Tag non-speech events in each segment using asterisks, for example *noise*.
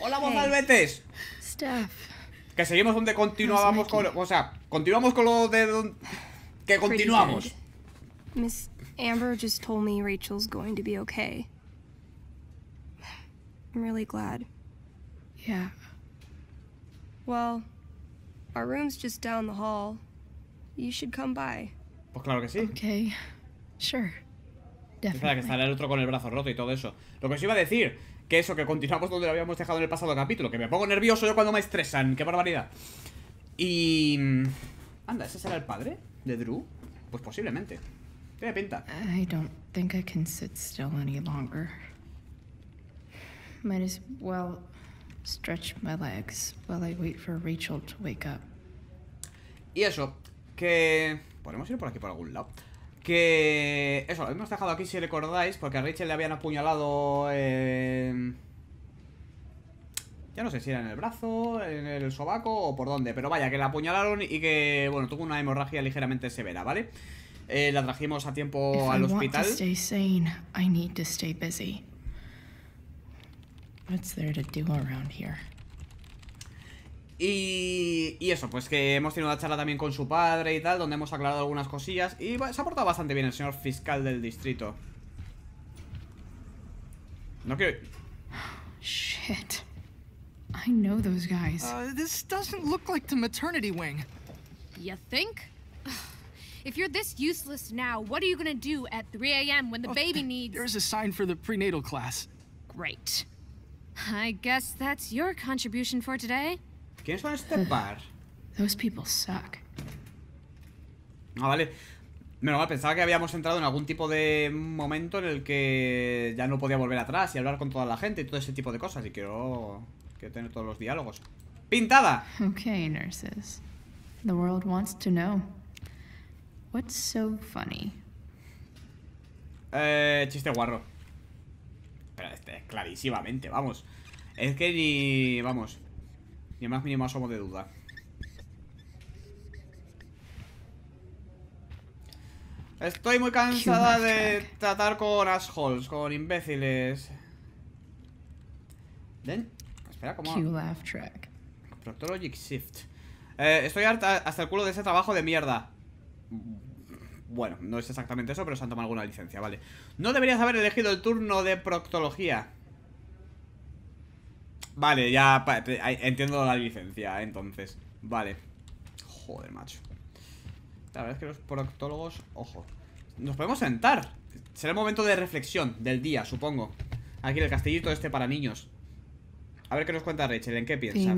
Hola, mozalbetes. Que seguimos donde continuábamos con. O sea, continuamos con lo de. que continuamos. Miss Amber just told me Rachel's going to be okay. I'm really glad. Yeah. Well, our room's just down the hall. Pues claro que sí. Okay. Sure. que estará el otro con el brazo roto y todo eso. Lo que os iba a decir, que eso, que continuamos donde lo habíamos dejado en el pasado capítulo, que me pongo nervioso yo cuando me estresan, qué barbaridad. Y... Mm, anda, ¿ese será el padre de Drew? Pues posiblemente. Tiene pinta. I don't think I can sit still any longer. Might as well stretch my legs while I wait for Rachel to wake up. Y eso, que... ¿Podemos ir por aquí por algún lado? Que... Eso, lo hemos dejado aquí si recordáis Porque a Rachel le habían apuñalado Ya no sé si era en el brazo, en el sobaco o por dónde Pero vaya, que la apuñalaron y que... Bueno, tuvo una hemorragia ligeramente severa, ¿vale? Eh, la trajimos a tiempo al hospital y, y, eso, pues que hemos tenido una charla también con su padre y tal, donde hemos aclarado algunas cosillas. Y se ha portado bastante bien el señor fiscal del distrito. No quiero... Shit. I know those guys. Uh, this doesn't look like the maternity wing. You think? *sighs* If you're this useless now, what are you gonna do at 3 a.m. when the oh, baby needs... There's a sign for the prenatal class. Great. I guess that's your contribution for today? ¿Quiénes son este hmm. par? Ah, vale. Menos mal, pensaba que habíamos entrado en algún tipo de momento en el que ya no podía volver atrás y hablar con toda la gente y todo ese tipo de cosas. Y quiero, quiero tener todos los diálogos. ¡Pintada! nurses. The world wants to know. What's so funny? Eh, chiste guarro. Pero este, clarísimamente, vamos. Es que ni... Vamos. Ni más mínimo asomo de duda. Estoy muy cansada de tratar con assholes, con imbéciles. ¿Ven? Espera, ¿cómo? Proctologic Shift. Eh, estoy hasta el culo de ese trabajo de mierda. Bueno, no es exactamente eso, pero se han tomado alguna licencia, vale. No deberías haber elegido el turno de proctología. Vale, ya entiendo la licencia, entonces. Vale. Joder, macho. La verdad es que los proctólogos, ojo. Nos podemos sentar. Será el momento de reflexión del día, supongo. Aquí en el castillito este para niños. A ver qué nos cuenta Rachel, en qué piensa.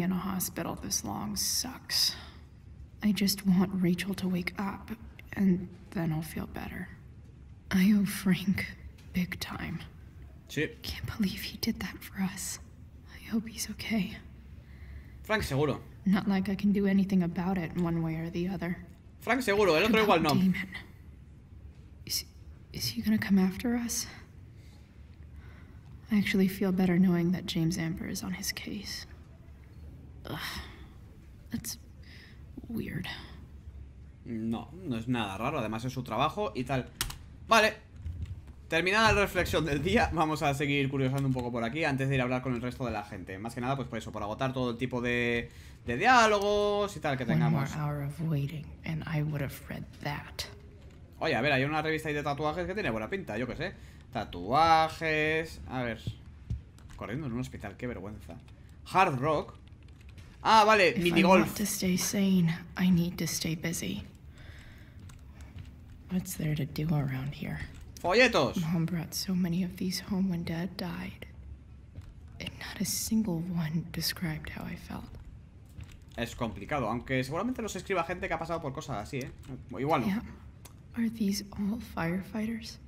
I just want Rachel to wake up and then I'll feel better. I Frank big time hope he's okay. Frank seguro. Not like I can do anything about it one way or the other. Frank seguro, el otro igual no. Demon. Is, is he gonna come after us? I actually feel better knowing that James Amber is on his case. Ugh. That's weird. No, no es nada raro, además es su trabajo y tal. Vale, Terminada la reflexión del día, vamos a seguir curiosando un poco por aquí antes de ir a hablar con el resto de la gente. Más que nada, pues por eso, por agotar todo el tipo de, diálogos y tal que tengamos. Oye, a ver, hay una revista ahí de tatuajes que tiene buena pinta, yo qué sé. Tatuajes... A ver... Corriendo en un hospital, qué vergüenza. Hard rock. Ah, vale, minigolf. What's there to do around here? Folletos. so many of these home Dad died, and not a single one described how I felt. Es complicado, aunque seguramente los escriba gente que ha pasado por cosas así, ¿eh? Igual no. Are these all firefighters?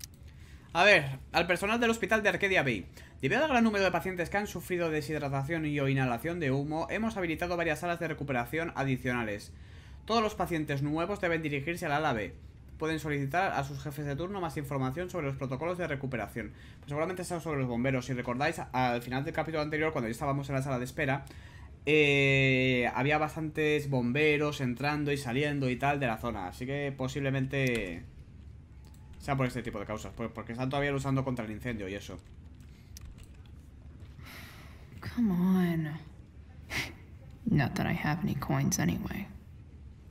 A ver, al personal del hospital de Arcadia Bay. Debido al gran número de pacientes que han sufrido deshidratación y o inhalación de humo, hemos habilitado varias salas de recuperación adicionales. Todos los pacientes nuevos deben dirigirse a ala B pueden solicitar a sus jefes de turno más información sobre los protocolos de recuperación. Pues seguramente sea sobre los bomberos. Si recordáis, al final del capítulo anterior, cuando ya estábamos en la sala de espera, eh, había bastantes bomberos entrando y saliendo y tal de la zona. Así que posiblemente sea por este tipo de causas. Pues, porque están todavía luchando contra el incendio y eso. Come on. Not that I have any coins anyway.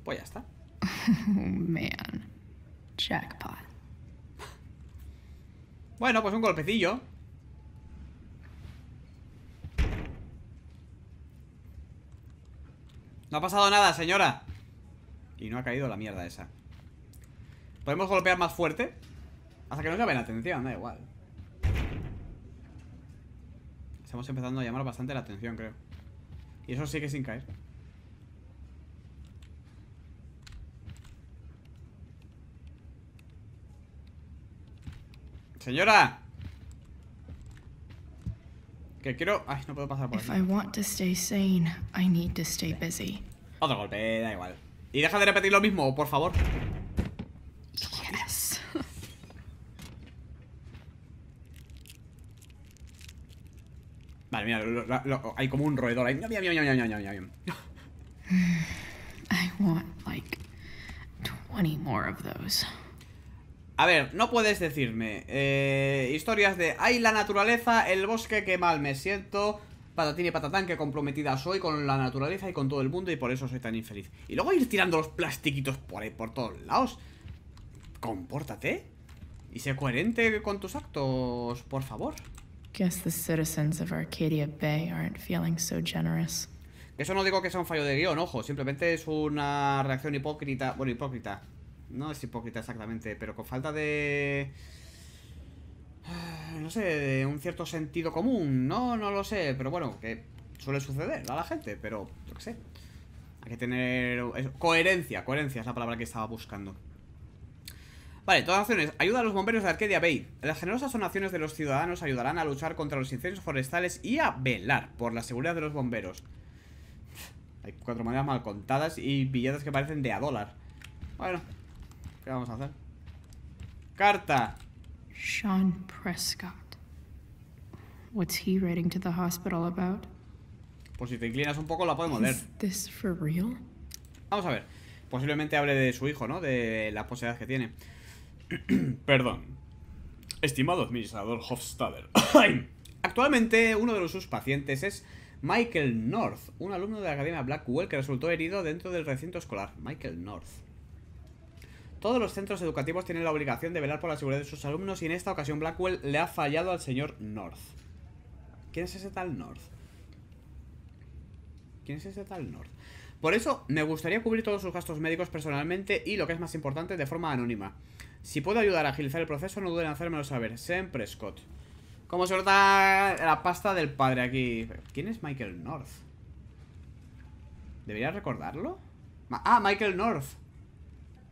Pues ya está. Oh, *laughs* man. Bueno, pues un golpecillo. No ha pasado nada, señora. Y no ha caído la mierda esa. ¿Podemos golpear más fuerte? Hasta que nos llamen la atención, da igual. Estamos empezando a llamar bastante la atención, creo. Y eso sigue sin caer. Señora. Que quiero... Ay, no puedo pasar por aquí. Otro golpe, da igual. Y deja de repetir lo mismo, por favor. Yes. Vale, mira, hay como un roedor ahí. Mira, mira, mira, mira, mira, *sighs* I want like 20 more of those. A ver, no puedes decirme eh, Historias de Hay la naturaleza, el bosque, qué mal me siento Patatín y patatán, que comprometida soy Con la naturaleza y con todo el mundo Y por eso soy tan infeliz Y luego ir tirando los plastiquitos por ahí, por todos lados Compórtate Y sé coherente con tus actos, por favor Eso no digo que sea un fallo de guión, ojo, simplemente es una reacción hipócrita, bueno, hipócrita, no es hipócrita exactamente, pero con falta de... Ah, no sé, de un cierto sentido común, ¿no? No lo sé, pero bueno, que suele suceder a la gente, pero yo qué sé. Hay que tener... coherencia, coherencia es la palabra que estaba buscando. Vale, todas las acciones. Ayuda a los bomberos de Arcadia Bay. Las generosas donaciones de los ciudadanos ayudarán a luchar contra los incendios forestales y a velar por la seguridad de los bomberos. Hay cuatro maneras mal contadas y billetes que parecen de a dólar. Bueno, ¿Qué vamos a hacer? Carta. Sean Prescott. What's he writing to the hospital about? Pues si te inclinas un poco la podemos leer. This for real? Vamos a ver. Posiblemente hable de su hijo, ¿no? De la posibilidad que tiene. *clears throat* Perdón. Estimado administrador Hofstadter. *clears throat* Actualmente uno de sus pacientes es Michael North, un alumno de la Academia Blackwell que resultó herido dentro del recinto escolar. Michael North. Todos los centros educativos tienen la obligación de velar por la seguridad de sus alumnos y en esta ocasión Blackwell le ha fallado al señor North. ¿Quién es ese tal North? ¿Quién es ese tal North? Por eso, me gustaría cubrir todos sus gastos médicos personalmente y, lo que es más importante, de forma anónima. Si puedo ayudar a agilizar el proceso, no duden en hacérmelo saber. Siempre, Scott Como se nota la pasta del padre aquí? ¿Quién es Michael North? ¿Debería recordarlo? ah, Michael North.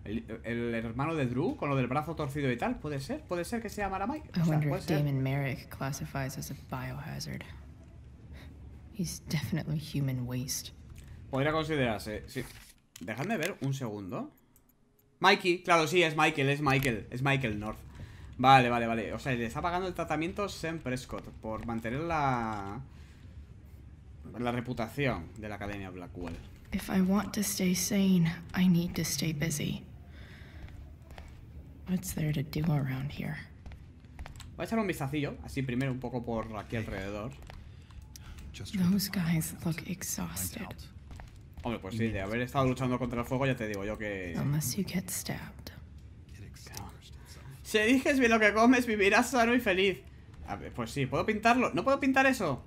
El, hermano de Drew con lo del brazo torcido y tal, puede ser, puede ser que sea Maramai. O sea, puede ser. Damon Merrick classifies as a biohazard. He's definitely human waste. Podría considerarse, sí. Dejadme ver un segundo. Mikey, claro, sí, es Michael, es Michael, es Michael North. Vale, vale, vale. O sea, le está pagando el tratamiento Sam Prescott por mantener la la reputación de la academia Blackwell. If I want to stay sane, I need to stay busy. Voy a echar un vistacillo, así primero un poco por aquí alrededor. Hombre, pues sí, de haber estado luchando contra el fuego ya te digo yo que... Unless you Si eliges bien lo que comes, vivirás sano y feliz. pues sí, ¿puedo pintarlo? ¿No puedo pintar eso?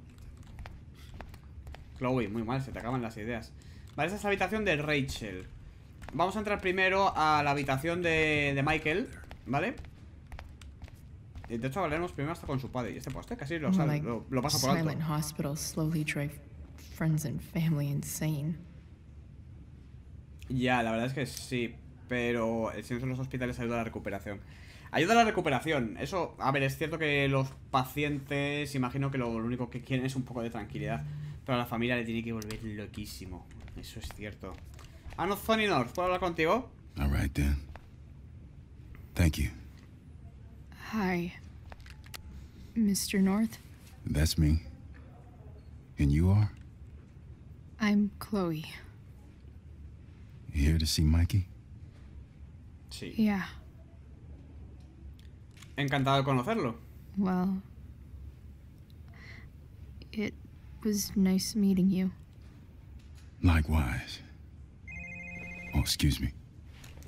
Chloe, muy mal, se te acaban las ideas. Vale, esa es la habitación de Rachel. Vamos a entrar primero a la habitación de, Michael, ¿vale? De hecho, hablaremos primero hasta con su padre. Y este poste casi lo, pasa por alto. Ya, la verdad es que sí. Pero el silencio en los hospitales ayuda a la recuperación. Ayuda a la recuperación. Eso, a ver, es cierto que los pacientes, imagino que lo, lo único que quieren es un poco de tranquilidad. Pero a la familia le tiene que volver loquísimo. Eso es cierto. Ah, no, Sony North. ¿Puedo hablar contigo? All right, then. Thank you. Hi. Mr. North? That's me. And you are? I'm Chloe. You here to see Mikey? Sí. Yeah. Encantado de conocerlo. Well, it was nice meeting you. Likewise.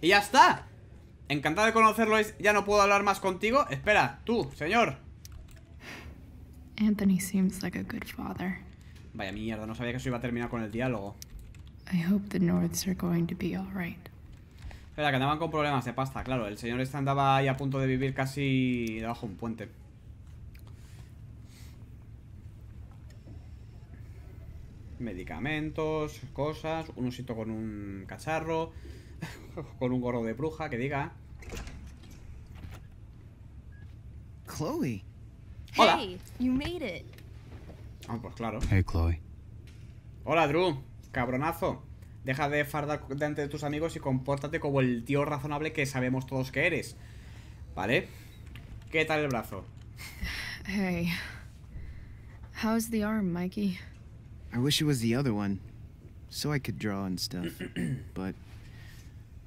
Y ya está. Encantado de conocerlo, ya no puedo hablar más contigo. Espera, tú, señor. Anthony seems like a good father. Vaya mierda, no sabía que eso iba a terminar con el diálogo. I Espera, que andaban con problemas de pasta, claro. El señor este andaba ahí a punto de vivir casi debajo de un puente. medicamentos, cosas, un osito con un cacharro, *laughs* con un gorro de bruja que diga. Chloe. Hola. Hey, you made it. Ah, pues claro. Chloe. Hola, Drew. Cabronazo. Deja de fardar delante de tus amigos y compórtate como el tío razonable que sabemos todos que eres. ¿Vale? ¿Qué tal el brazo? Hey. How's the arm, Mikey? I wish it was the other one, so I could draw and stuff. *clears throat* but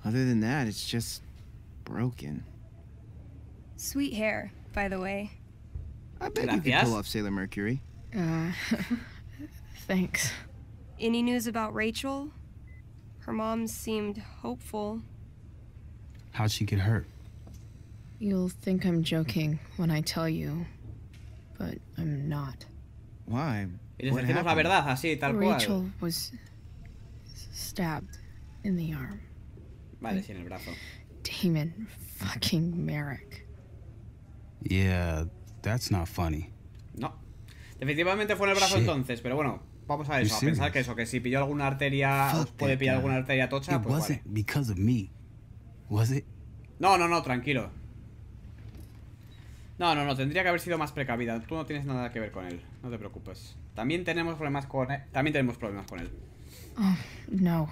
other than that, it's just broken. Sweet hair, by the way. I bet Gracias. you could pull off Sailor Mercury. Uh, *laughs* thanks. Any news about Rachel? Her mom seemed hopeful. How'd she get hurt? You'll think I'm joking when I tell you, but I'm not. Why? Y les decimos la verdad, así, tal oh, cual. Was stabbed in the arm. Vale, sí, en el brazo. Damon fucking Merrick. Yeah, that's not funny. No. Definitivamente fue en el brazo entonces, pero bueno, vamos a eso, a pensar que eso, que si pilló alguna arteria, puede pillar alguna arteria tocha, pues No, no, no, tranquilo. No, no, no, tendría que haber sido más precavida. Tú no tienes nada que ver con él, no te preocupes. También tenemos problemas con él. E-, también tenemos problemas con él. Oh, no.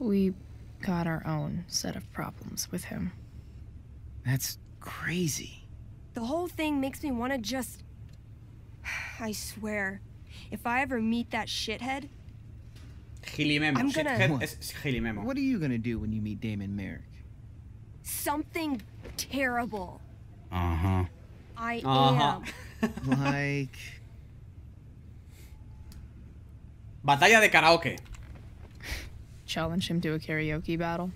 We got our own set of problems with him. That's crazy. The whole thing makes me want to just I swear, if I ever meet that shithead, Gilimemo. I'm gonna... Shithead What are you gonna do when you meet Damon Merrick? Something terrible. Uh huh. I uh -huh. am. *laughs* like. Batalla de karaoke. Challenge him to a karaoke battle.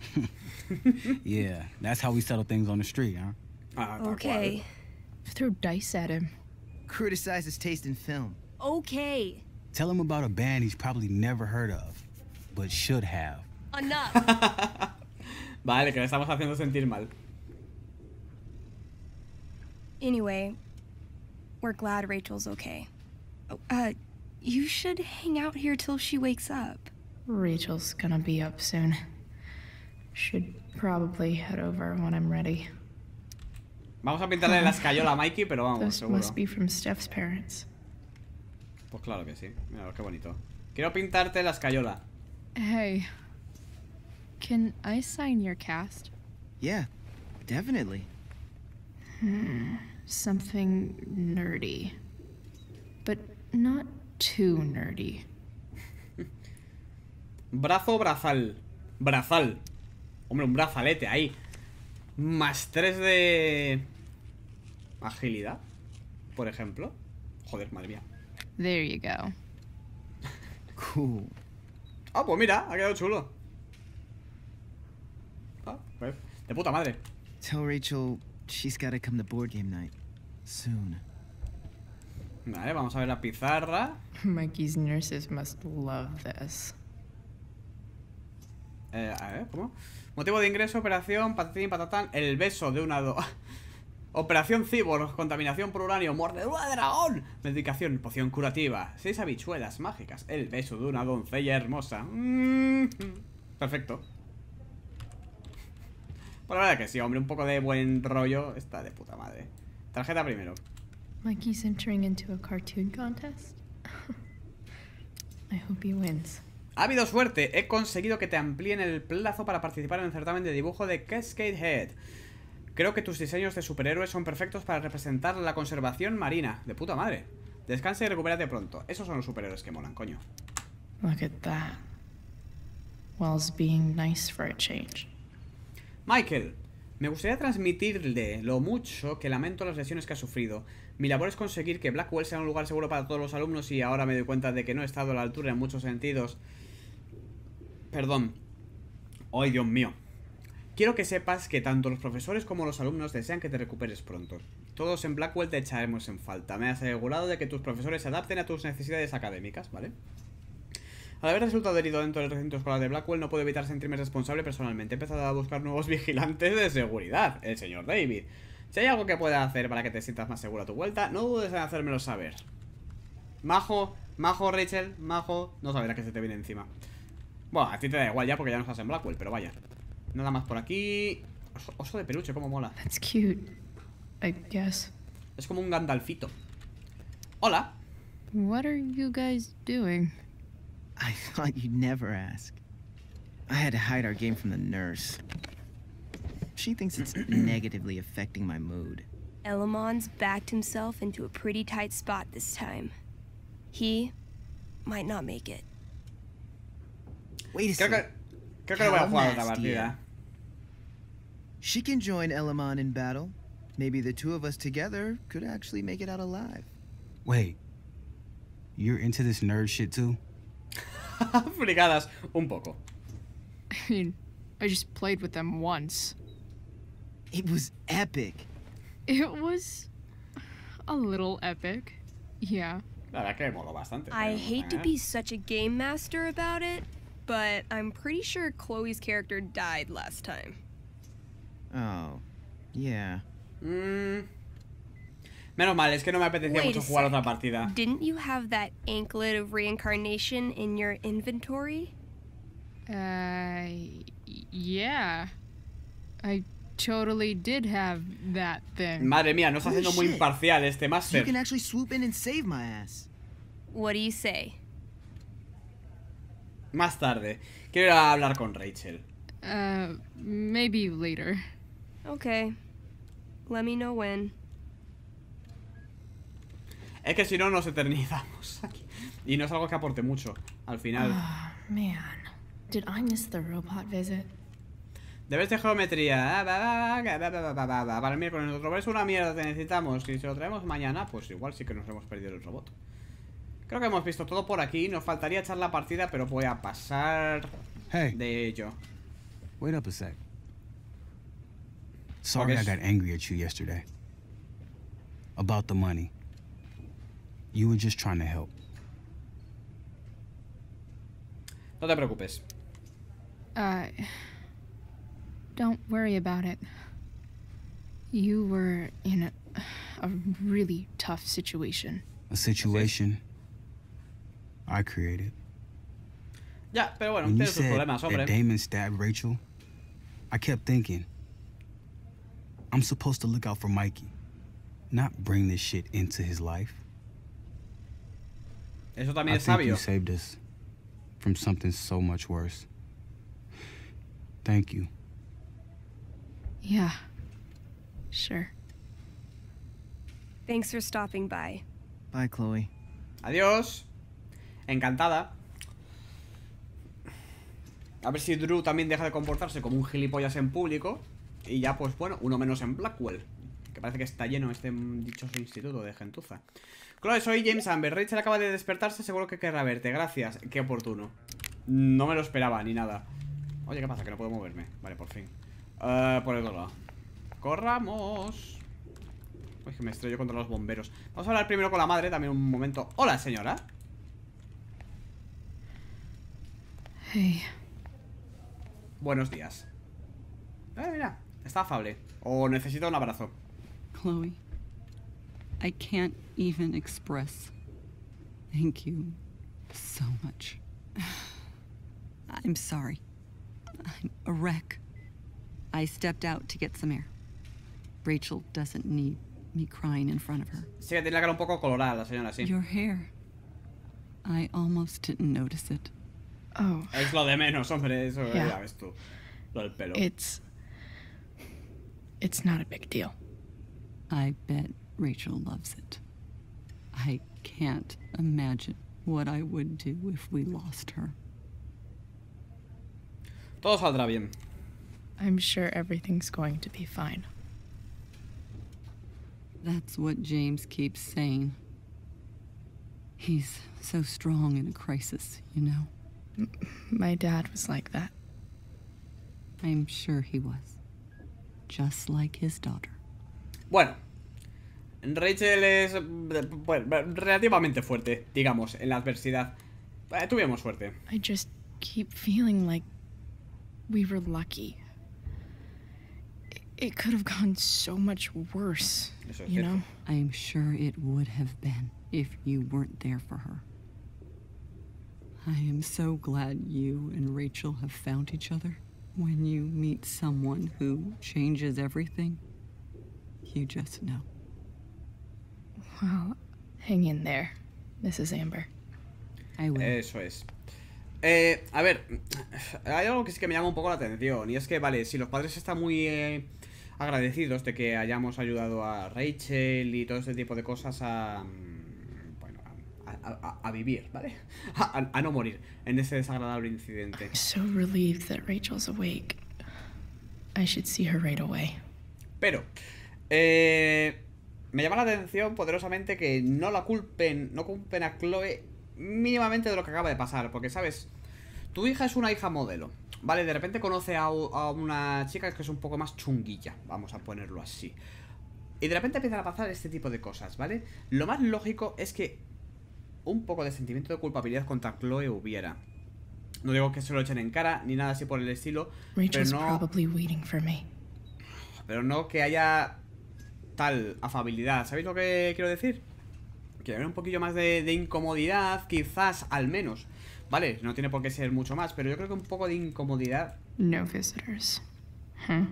*laughs* yeah, that's how we settle things on the street, huh? Uh, uh, okay. Throw dice at him. Criticize his taste in film. Okay. Tell him about a band he's probably never heard of, but should have. Enough. *laughs* vale, que le estamos haciendo sentir mal. Anyway, we're glad Rachel's okay. Oh, uh, you should hang out here till she wakes up. Rachel's gonna be up soon. Should probably head over when I'm ready. Vamos a pintarle la escayola a Mikey, pero vamos, Those seguro. must be from Steph's parents. Pues claro que sí. Mira, qué bonito. Quiero pintarte la escayola. Hey. Can I sign your cast? Yeah, definitely. Hmm. something nerdy, but not too nerdy. *laughs* Brazo brazal. Brazal. Hombre, un brazalete ahí. Más tres de... Agilidad, por ejemplo. Joder, madre mía. There you go. cool. Ah, pues mira, ha quedado chulo. Ah, de puta madre. Tell Rachel She's come to board game night. Vale, vamos a ver la pizarra. *laughs* Mikey's nurses must love this. Eh, Motivo de ingreso, operación, patatín, patatán, el beso de una do... *laughs* operación cibor, contaminación por uranio, mordedura de dragón, medicación, poción curativa, seis habichuelas mágicas, el beso de una doncella hermosa. Mm. perfecto. Por la verdad que sí, hombre, un poco de buen rollo está de puta madre. Tarjeta primero. Mikey's entering into a cartoon contest. *laughs* I hope he wins. Ha habido suerte, he conseguido que te amplíen el plazo para participar en el certamen de dibujo de Cascade Head. Creo que tus diseños de superhéroes son perfectos para representar la conservación marina. De puta madre. Descansa y recupérate pronto. Esos son los superhéroes que molan, coño. Look at that. Wells being nice for a change. Michael, me gustaría transmitirle lo mucho que lamento las lesiones que ha sufrido. Mi labor es conseguir que Blackwell sea un lugar seguro para todos los alumnos y ahora me doy cuenta de que no he estado a la altura en muchos sentidos. Perdón. Ay, Dios mío. Quiero que sepas que tanto los profesores como los alumnos desean que te recuperes pronto. Todos en Blackwell te echaremos en falta. Me has asegurado de que tus profesores se adapten a tus necesidades académicas, ¿vale? Al haber resultado herido dentro del recinto escolar de Blackwell, no puedo evitar sentirme responsable personalmente. He empezado a buscar nuevos *laughs* vigilantes de seguridad, el señor David. Si hay algo que pueda hacer para que te sientas más seguro a tu vuelta, no dudes en hacérmelo saber. Majo, majo Rachel, majo... No sabrá que se te viene encima. Bueno, a ti te da igual ya porque ya no estás en Blackwell, pero vaya. Nada más por aquí. Oso, de peluche, como mola. Es como un Gandalfito. Hola. What are you guys doing? I thought you'd never ask. I had to hide our game from the nurse. She thinks it's *clears throat* negatively affecting my mood. Elamon's backed himself into a pretty tight spot this time. He might not make it. Wait a second. She can join Elamon in battle. Maybe the two of us together could actually make it out alive. Wait. You're into this nerd shit too? *laughs* un poco. I mean, I just played with them once. It was epic. It was a little epic. Yeah. I hate to eh. be such a game master about it, but I'm pretty sure Chloe's character died last time. Oh, yeah. Hmm. Menos mal, es que no me apetecía mucho jugar otra partida. Didn't you have that anklet of reincarnation in your inventory? Uh, yeah. I totally did have that thing. Madre mía, no está siendo muy imparcial este máster. You can actually swoop and save my ass. What do you say? Más tarde. Quiero hablar con Rachel. Uh, maybe later. Okay. Let me know when. Es que si no, nos eternizamos Y no es algo que aporte mucho, al final. Ah, Did I miss the robot visit? Debes de geometría. Para ah, el miércoles es una mierda, te necesitamos. Si se lo traemos mañana, pues igual sí que nos hemos perdido el robot. Creo que hemos visto todo por aquí. Nos faltaría echar la partida, pero voy a pasar de ello. Wait up a sec. Sorry I got angry at you yesterday. About the money. You were just trying to help. No te preocupes. Uh, don't worry about it. You were in a, a really tough situation. A situation I created. Ya, pero bueno, when you said that Damon stabbed Rachel, I kept thinking, I'm supposed to look out for Mikey, not bring this shit into his life. Eso también es sabio. saved from something so much worse. Thank Bye, Chloe. Adiós. Encantada. A ver si Drew también deja de comportarse como un gilipollas en público. Y ya, pues bueno, uno menos en Blackwell parece que está lleno este dichoso instituto de gentuza. Claro, soy James Amber. Rachel acaba de despertarse, seguro que querrá verte. Gracias. Qué oportuno. No me lo esperaba, ni nada. Oye, ¿qué pasa? Que no puedo moverme. Vale, por fin. Eh, por el otro lado. ¡Corramos! Uy, que me estrello contra los bomberos. Vamos a hablar primero con la madre, también un momento. ¡Hola, señora! Buenos días. Eh, mira, está afable. O necesita un abrazo. Chloe. I can't even express. Thank you so much. *sighs* I'm sorry. I'm a wreck. I stepped out to get some air. Rachel doesn't need me crying in front of her. Your hair. I almost didn't notice it. Oh. Es lo de menos, hombre, eso yeah. ya ves tú. Lo del pelo. It's It's not a big deal. I bet Rachel loves it. I can't imagine what I would do if we lost her. Todo saldrá bien. I'm sure everything's going to be fine. That's what James keeps saying. He's so strong in a crisis, you know. My dad was like that. I'm sure he was. Just like his daughter. Bueno, Rachel es eh, bueno, relativamente fuerte, digamos, en la adversidad. Eh, tuvimos suerte. I just keep feeling like we were lucky. It could have gone so much worse, es you know? I'm sure it would have been if you weren't there for her. I am so glad you and Rachel have found each other. When you meet someone who changes everything, just Amber. Eso es. Eh, a ver, *sighs* hay algo que sí que me llama un poco la atención y es que, vale, si los padres están muy eh, agradecidos de que hayamos ayudado a Rachel y todo ese tipo de cosas a... Mm, bueno, a, vivir, ¿vale? *laughs* A, no morir en ese desagradable incidente. so relieved that Rachel's awake. I should see her right away. Pero, eh, me llama la atención poderosamente que no la culpen, no culpen a Chloe mínimamente de lo que acaba de pasar, porque sabes, tu hija es una hija modelo, ¿vale? De repente conoce a, una chica que es un poco más chunguilla, vamos a ponerlo así. Y de repente empiezan a pasar este tipo de cosas, ¿vale? Lo más lógico es que un poco de sentimiento de culpabilidad contra Chloe hubiera. No digo que se lo echen en cara ni nada así por el estilo, pero no pero no que haya tal afabilidad. ¿Sabéis lo que quiero decir? Que haber un poquillo más de, incomodidad, quizás al menos. Vale, no tiene por qué ser mucho más, pero yo creo que un poco de incomodidad. No visitors. Huh.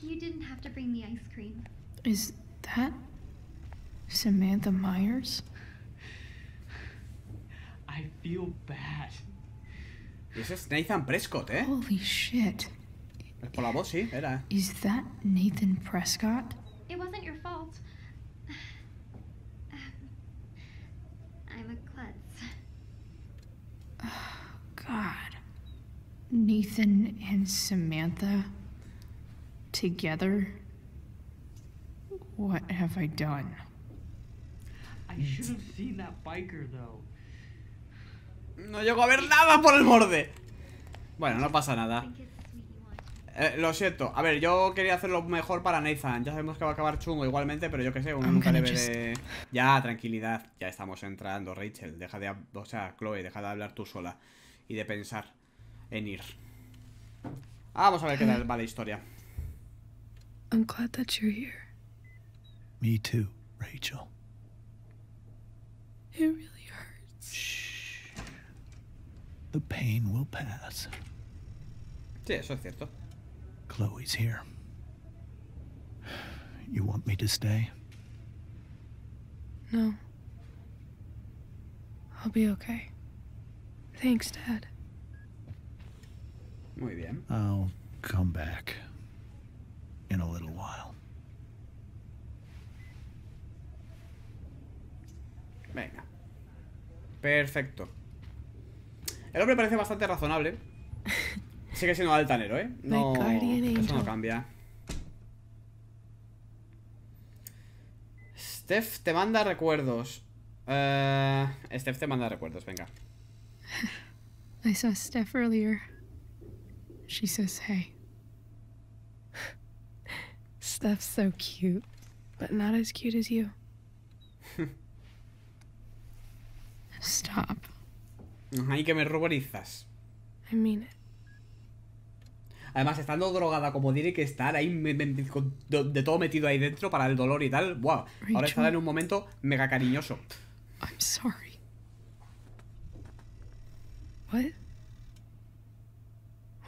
You didn't have to bring ice cream. Is that Samantha Myers? I feel bad. ese es Nathan Prescott, ¿eh? Holy shit. Por la voz, sí, era. Is that Nathan Prescott? It wasn't your fault. *sighs* I'm a klutz. Oh, *sighs* God. Nathan and Samantha together? What have I done? I should have seen that biker though. No llego a ver nada por el borde. Bueno, no pasa nada. Eh, lo siento. A ver, yo quería hacer lo mejor para Nathan. Ya sabemos que va a acabar chungo igualmente, pero yo qué sé, uno nunca Ya, tranquilidad. Ya estamos entrando, Rachel. Deja de... O sea, Chloe, deja de hablar tú sola. Y de pensar en ir. Vamos a ver qué tal va la historia. I'm Me too, Rachel. The pain will pass. Sí, eso es cierto. Chloe's here. You want me to stay? No. I'll be okay. Thanks, Dad. Muy bien. I'll come back in a little while. Venga. Perfecto. El hombre parece bastante razonable. *laughs* sigue siendo altanero, ¿eh? No, eso no cambia. Steph te manda recuerdos. Eh, Steph te manda recuerdos, venga. *laughs* I saw Steph earlier. She says, hey. *laughs* Steph's so cute, but not as cute as you. *laughs* Stop. Ay, que me ruborizas. I mean it. Además, estando drogada como tiene que estar, ahí me, me, de todo metido ahí dentro para el dolor y tal, wow. Ahora está en un momento mega cariñoso. I'm sorry. What?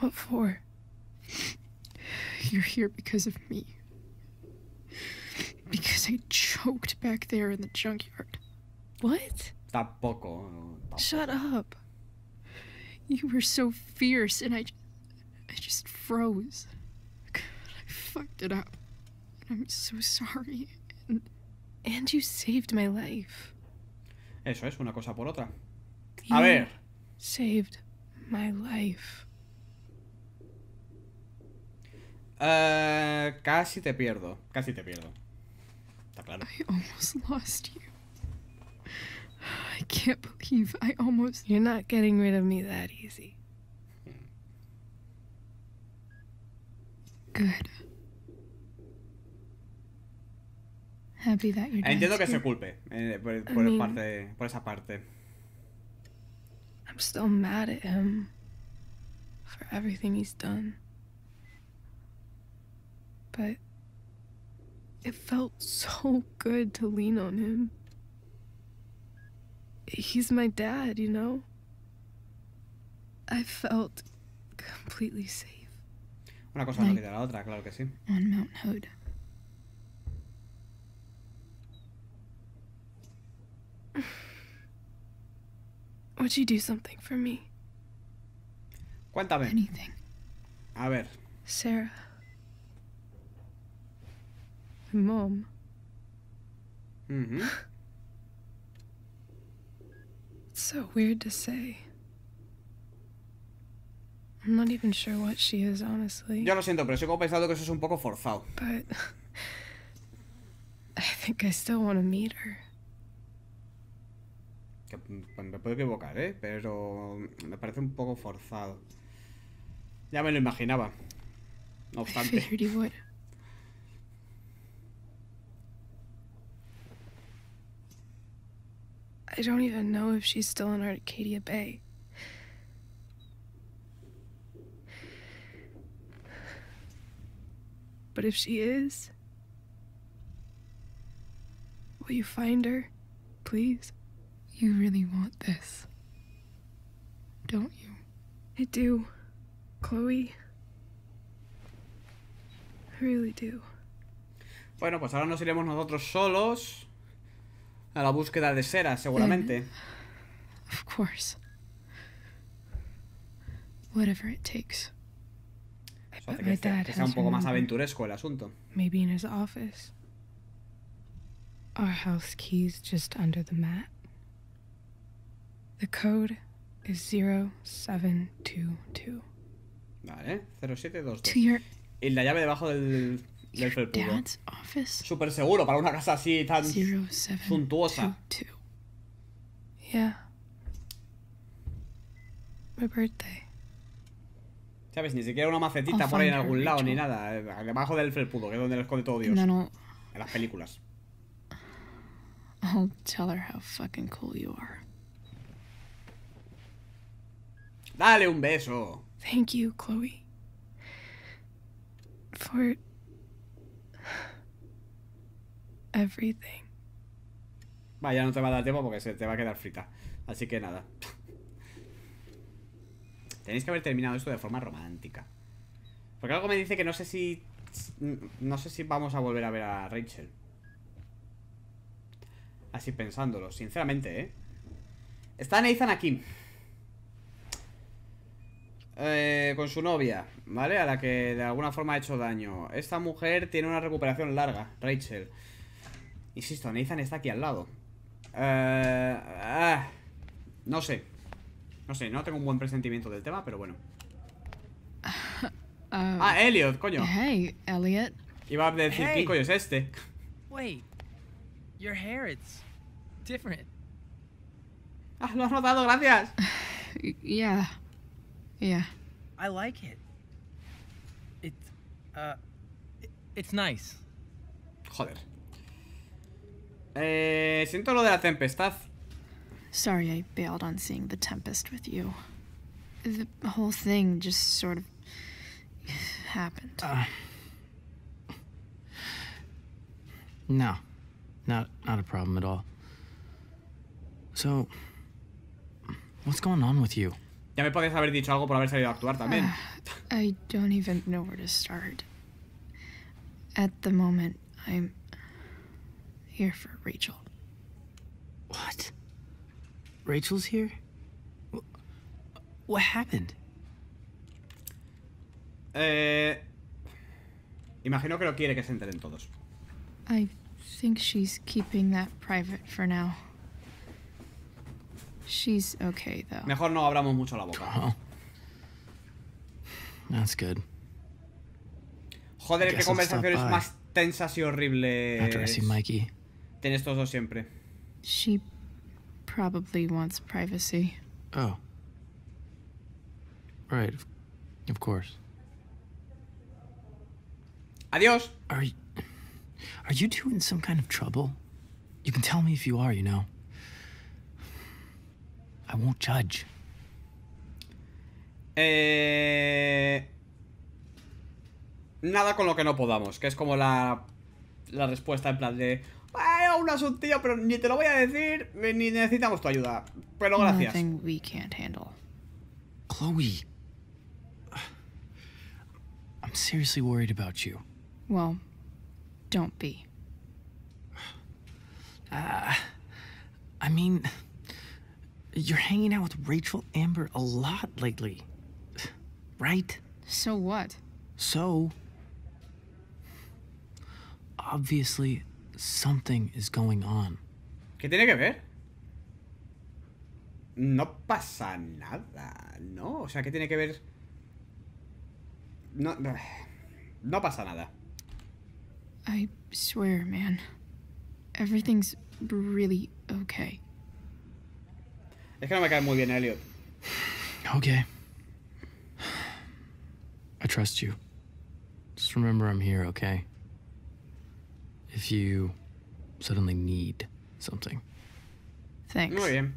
What for? You're here because of me. Because I choked back there in the junkyard. What? Tampoco. tampoco. Shut up. You were so fierce and I I just froze. God, I fucked it up. And I'm so sorry. And, and you saved my life. Eso es, una cosa por otra. A ver. Saved my life. Uh, casi te pierdo. Casi te pierdo. Está claro. I almost lost you. I can't believe I almost. You're not getting rid of me that easy. Good. Happy that you're Entiendo que se culpe eh, por, por, mean, parte, por, esa parte. I'm still mad at him for everything he's done. But it felt so good to lean on him. He's my dad, you know? I felt completely safe. Una cosa no quita la otra, claro que sí. On Mount Hood. Would you do something for me? Cuéntame. Anything. A ver. Sarah. My mom. Mm -hmm. it's so weird to say not even sure what she is, honestly. Yo lo siento, pero soy como pensado que eso es un poco forzado. But *laughs* I think I still want to meet her. Que, me puedo equivocar, ¿eh? Pero me parece un poco forzado. Ya me lo imaginaba. No *laughs* obstante. I I don't even know if she's still in Arcadia Bay. But if she is, will you find her, please? You really want this, don't you? I do, Chloe. I really do. Bueno, pues ahora nos iremos nosotros solos a la búsqueda de Sera, seguramente. Then, of course. Whatever it takes. Eso pues hace que, un poco más aventuresco el asunto. Maybe in his office. Our house keys just under the mat. The code is 0722. Vale, 0722. To your... Y la llave debajo del, del felpudo. Súper seguro para una casa así tan 0722. suntuosa. Yeah. My birthday. ¿Sabes? Ni siquiera una macetita oh, por ahí en algún lado, ni nada. Debajo del felpudo, que es donde le esconde todo Dios. No, no. En las películas. Oh, Dale un beso. Thank you, Chloe. For everything. Vaya, no te va a dar tiempo porque se te va a quedar frita. Así que nada. Tenéis que haber terminado esto de forma romántica. Porque algo me dice que no sé si... No sé si vamos a volver a ver a Rachel. Así pensándolo, sinceramente, ¿eh? Está Nathan aquí. Eh, con su novia, ¿vale? A la que de alguna forma ha hecho daño. Esta mujer tiene una recuperación larga, Rachel. Insisto, Nathan está aquí al lado. Eh, ah, no sé. No sé, no tengo un buen presentimiento del tema, pero bueno. *laughs* Ah, ah, Elliot, coño. Hey, Elliot. Iba a decir, ¿qué coño es este? Wait, your hair it's different. Ah, lo has notado, gracias. *laughs* yeah, yeah. I like it. It's, uh, it's nice. Joder. Eh, siento lo de la tempestad. Sorry I bailed on seeing The Tempest with you. The whole thing just sort of happened. Uh, no, not, not a problem at all. So, what's going on with you? Ya me podías haber dicho algo por haber salido a actuar también. Uh, I don't even know where to start. At the moment, I'm here for Rachel. Rachel's here? What happened? Eh, imagino que lo quiere que se enteren todos. I think she's keeping that private for now. She's okay though. Mejor no abramos mucho la boca. Oh. That's good. Joder, qué conversaciones más tensas y horribles. After Mikey. Tienes todos dos siempre. She probably wants privacy. Oh. Right, of course. Adios. Are you, are you two in some kind of trouble? You can tell me if you are, you know. I won't judge. Eh... Nada con lo que no podamos, que es como la, la respuesta en plan de preparado asuntillo, pero ni te lo voy a decir, eh, ni necesitamos tu ayuda. Pero gracias. We can't handle. Chloe. I'm seriously worried about you. Well, don't be. Uh, I mean, you're hanging out with Rachel Amber a lot lately, right? So what? So, obviously, Something is going on. ¿Qué tiene que ver? No pasa nada, ¿no? O sea, ¿qué tiene que ver? No, no pasa nada. I swear, man. Everything's really okay. Es que no me cae muy bien, Elliot. Okay. I trust you. Just remember I'm here, okay? if you suddenly Muy bien.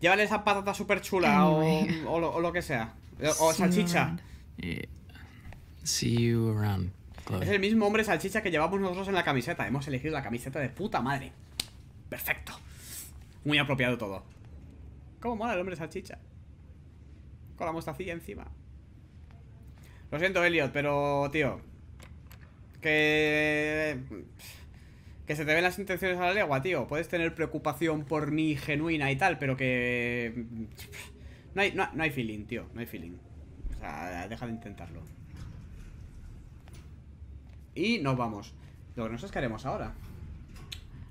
Llévale esa patata super chula o, o, lo, que sea. O, salchicha. Es el mismo hombre salchicha que llevamos nosotros en la camiseta. Hemos elegido la camiseta de puta madre. Perfecto. Muy apropiado todo. ¿Cómo mola el hombre salchicha? Con la mostacilla encima. Lo siento, Elliot, pero, tío, que. Que se te ven las intenciones a la legua, tío. Puedes tener preocupación por mí genuina y tal, pero que. No hay, hay feeling, tío. No hay feeling. O sea, deja de intentarlo. Y nos vamos. Lo que qué haremos ahora.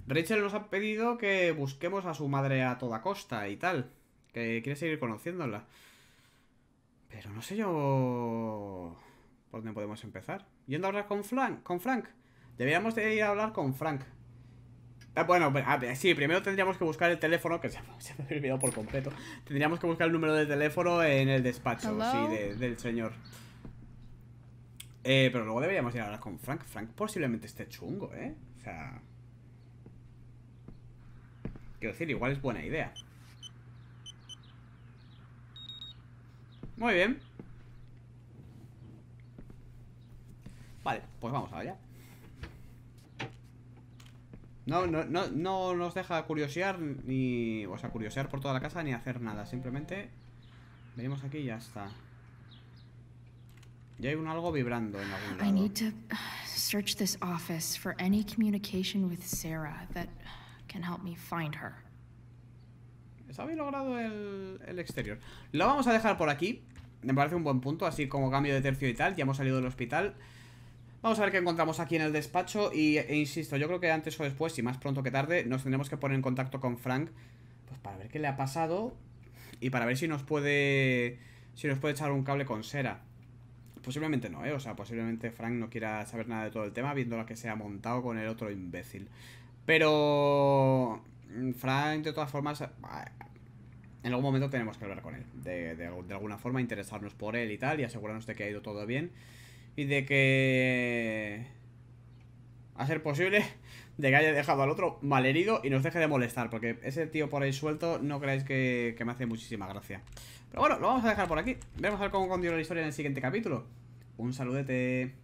Rachel nos ha pedido que busquemos a su madre a toda costa y tal. Que quiere seguir conociéndola. Pero no sé yo... ¿Por dónde podemos empezar? Yendo a hablar con Frank. Con Frank. Deberíamos de ir a hablar con Frank. Ah, bueno, pues, sí, primero tendríamos que buscar el teléfono, que *laughs* se, me ha olvidado por completo. Tendríamos que buscar el número del teléfono en el despacho, sí, del señor. Eh, pero luego deberíamos ir a hablar con Frank. Frank posiblemente esté chungo, ¿eh? O sea... Quiero decir, igual es buena idea. Muy bien. Vale, pues vamos allá no, no, no, nos deja curiosear ni... O sea, curiosear por toda la casa ni hacer nada. Simplemente venimos aquí y ya está. Ya hay un algo vibrando en algún lado. I need to search this office for any communication Sarah that can help me find her. logrado el, el exterior. Lo vamos a dejar por aquí. Me parece un buen punto, así como cambio de tercio y tal. Ya hemos salido del hospital. Vamos a ver qué encontramos aquí en el despacho y, e insisto, yo creo que antes o después, y más pronto que tarde, nos tendremos que poner en contacto con Frank pues para ver qué le ha pasado y para ver si nos puede si nos puede echar un cable con Sera. Posiblemente no, ¿eh? O sea, posiblemente Frank no quiera saber nada de todo el tema viendo la que se ha montado con el otro imbécil. Pero... Mm, Frank, de todas formas... Eh, en algún momento tenemos que hablar con él. de alguna forma interesarnos por él y tal y asegurarnos de que ha ido todo bien y de que... A ser posible *laughs* de que haya dejado al otro malherido y nos deje de molestar, porque ese tío por ahí suelto no creáis que, me hace muchísima gracia. Pero bueno, lo vamos a dejar por aquí. Vemos a ver cómo continúa la historia en el siguiente capítulo. Un saludete.